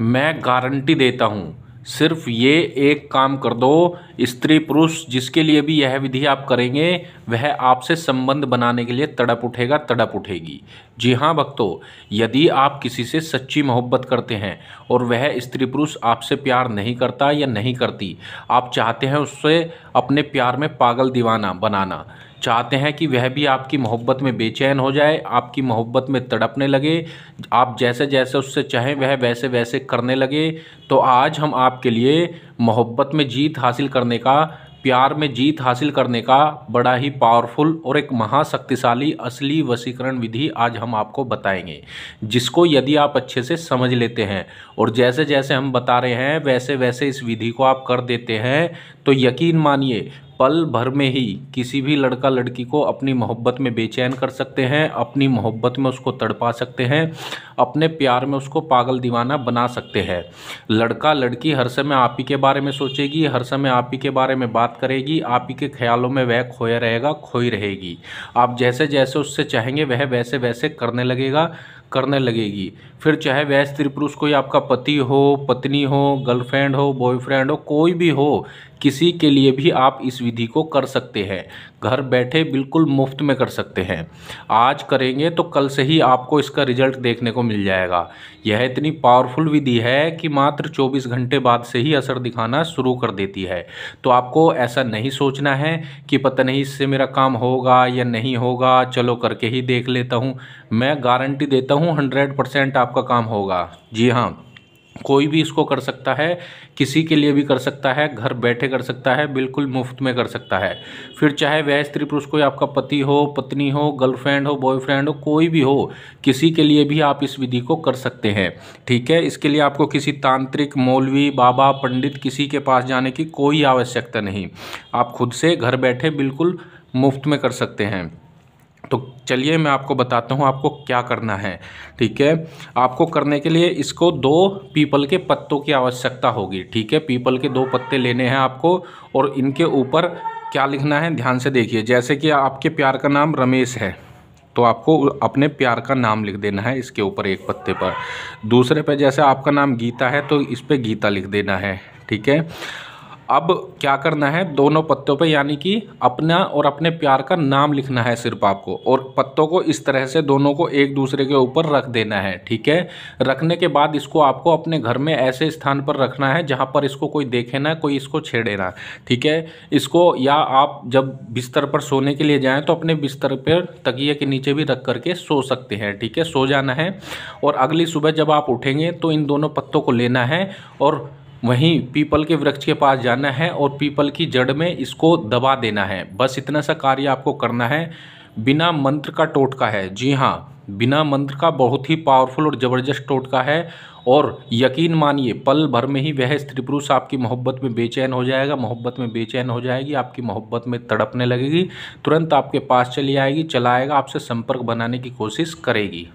मैं गारंटी देता हूँ सिर्फ ये एक काम कर दो स्त्री पुरुष जिसके लिए भी यह विधि आप करेंगे वह आपसे संबंध बनाने के लिए तड़प उठेगा तड़प उठेगी जी हाँ भक्तों यदि आप किसी से सच्ची मोहब्बत करते हैं और वह स्त्री पुरुष आपसे प्यार नहीं करता या नहीं करती आप चाहते हैं उससे अपने प्यार में पागल दीवाना बनाना चाहते हैं कि वह भी आपकी मोहब्बत में बेचैन हो जाए आपकी मोहब्बत में तड़पने लगे आप जैसे जैसे उससे चाहें वह वैसे वैसे करने लगे तो आज हम आपके लिए मोहब्बत में जीत हासिल करने का प्यार में जीत हासिल करने का बड़ा ही पावरफुल और एक महाशक्तिशाली असली वसीकरण विधि आज हम आपको बताएंगे जिसको यदि आप अच्छे से समझ लेते हैं और जैसे जैसे हम बता रहे हैं वैसे वैसे इस विधि को आप कर देते हैं तो यकीन मानिए पल भर में ही किसी भी लड़का लड़की को अपनी मोहब्बत में बेचैन कर सकते हैं अपनी मोहब्बत में उसको तड़पा सकते हैं अपने प्यार में उसको पागल दीवाना बना सकते हैं लड़का लड़की हर समय आप ही के बारे में सोचेगी हर समय आप ही के बारे में बात करेगी आप ही के ख्यालों में वह खोया रहेगा खोई रहेगी आप जैसे जैसे उससे चाहेंगे वह वैसे वैसे करने लगेगा करने लगेगी फिर चाहे वह स्त्री पुरुष कोई आपका पति हो पत्नी हो गर्लफ्रेंड हो बॉयफ्रेंड हो कोई भी हो किसी के लिए भी आप इस विधि को कर सकते हैं घर बैठे बिल्कुल मुफ्त में कर सकते हैं आज करेंगे तो कल से ही आपको इसका रिजल्ट देखने को मिल जाएगा यह इतनी पावरफुल विधि है कि मात्र 24 घंटे बाद से ही असर दिखाना शुरू कर देती है तो आपको ऐसा नहीं सोचना है कि पता नहीं इससे मेरा काम होगा या नहीं होगा चलो करके ही देख लेता हूँ मैं गारंटी देता हूँ हंड्रेड परसेंट आपका काम होगा जी हाँ कोई भी इसको कर सकता है किसी के लिए भी कर सकता है घर बैठे कर सकता है बिल्कुल मुफ्त में कर सकता है फिर चाहे वह स्त्री पुरुष कोई आपका पति हो पत्नी हो गर्लफ्रेंड हो बॉयफ्रेंड हो कोई भी हो किसी के लिए भी आप इस विधि को कर सकते हैं ठीक है इसके लिए आपको किसी तांत्रिक मौलवी बाबा पंडित किसी के पास जाने की कोई आवश्यकता नहीं आप खुद से घर बैठे बिल्कुल मुफ्त में कर सकते हैं तो चलिए मैं आपको बताता हूँ आपको क्या करना है ठीक है आपको करने के लिए इसको दो पीपल के पत्तों की आवश्यकता होगी ठीक है पीपल के दो पत्ते लेने हैं आपको और इनके ऊपर क्या लिखना है ध्यान से देखिए जैसे कि आपके प्यार का नाम रमेश है तो आपको अपने प्यार का नाम लिख देना है इसके ऊपर एक पत्ते पर दूसरे पर जैसे आपका नाम गीता है तो इस पर गीता लिख देना है ठीक है अब क्या करना है दोनों पत्तों पे यानी कि अपना और अपने प्यार का नाम लिखना है सिर्फ आपको और पत्तों को इस तरह से दोनों को एक दूसरे के ऊपर रख देना है ठीक है रखने के बाद इसको आपको अपने घर में ऐसे स्थान पर रखना है जहाँ पर इसको कोई देखे ना कोई इसको छेड़े ना ठीक है इसको या आप जब बिस्तर पर सोने के लिए जाएँ तो अपने बिस्तर पर तकिए के नीचे भी रख करके सो सकते हैं ठीक है सो जाना है और अगली सुबह जब आप उठेंगे तो इन दोनों पत्तों को लेना है और वहीं पीपल के वृक्ष के पास जाना है और पीपल की जड़ में इसको दबा देना है बस इतना सा कार्य आपको करना है बिना मंत्र का टोटका है जी हाँ बिना मंत्र का बहुत ही पावरफुल और ज़बरदस्त टोटका है और यकीन मानिए पल भर में ही वह स्त्री पुरुष आपकी मोहब्बत में बेचैन हो जाएगा मोहब्बत में बेचैन हो जाएगी आपकी मोहब्बत में तड़पने लगेगी तुरंत आपके पास चली आएगी चलाएगा आपसे संपर्क बनाने की कोशिश करेगी